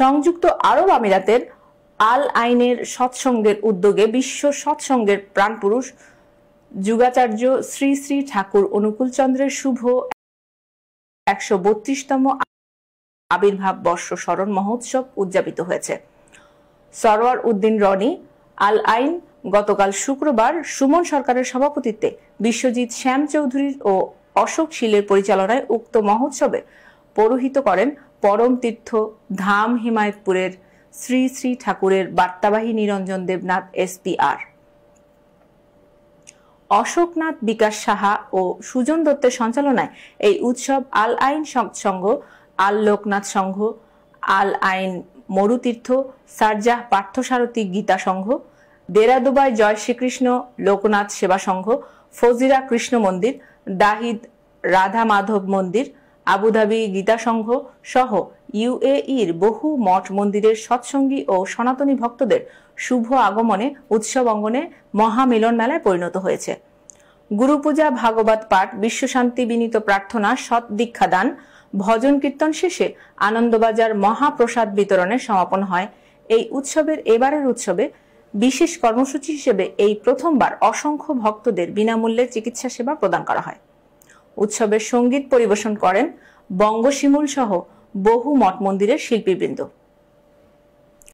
সংযুক্ত আরব আমিরাতের আল আইনের সৎসঙ্গের উদ্যোগে বিশ্ব সৎসঙ্গের প্রাণপুরুষ যুগাচার্য শ্রী শ্রী ঠাকুর অনুকূল চন্দ্রের শুভ একশো বত্রিশতম আবির্ভাব বর্ষ স্মরণ মহোৎসব উদযাপিত হয়েছে সরওয়ার উদ্দিন রনি আল আইন গতকাল শুক্রবার সুমন সরকারের সভাপতিত্বে বিশ্বজিৎ শ্যাম চৌধুরীর ও অশোক শীলের পরিচালনায় উক্ত মহোৎসবে পৌরোহিত করেন পরম তীর্থ ধাম হিমায়তপুরের শ্রী শ্রী ঠাকুরের বার্তাবাহী নিরঞ্জন দেবনাথ এসপিআর অশোকনাথ বিকাশ সাহা ও সুজন দত্তের সঞ্চালনায় এই উৎসব আল আইন সংঘ আল Loknath Sangha Al Ain Marutirtha Sharjah Parthasarathi Gita Sangha Deira Dubai Joy Shrikrishna Loknath Seva Sangha ফজিরা Krishna মন্দির দাহিদ রাধা মাধব মন্দির আবুধাবি গীতা সংঘ সহ ইউএইর বহু মঠ মন্দিরের সৎসঙ্গী ও সনাতনী ভক্তদের শুভ আগমনে উৎসব অঙ্গনে মহামিলন মেলায় পরিণত হয়েছে গুরুপূজা ভাগবত পাঠ বিশ্বশান্তি বিনীত প্রার্থনা সৎ দীক্ষা দান ভজন কীর্তন শেষে আনন্দবাজার মহাপ্রসাদ বিতরণে সমাপন হয় এই উৎসবের এবারের উৎসবে বিশেষ কর্মসূচি হিসেবে এই প্রথমবার অসংখ্য ভক্তদের বিনামূল্যে চিকিৎসা সেবা প্রদান করা হয় উৎসবের সঙ্গীত পরিবেশন করেন বঙ্গশিমুল সহ বহু মঠ মন্দিরের শিল্পীবৃন্দ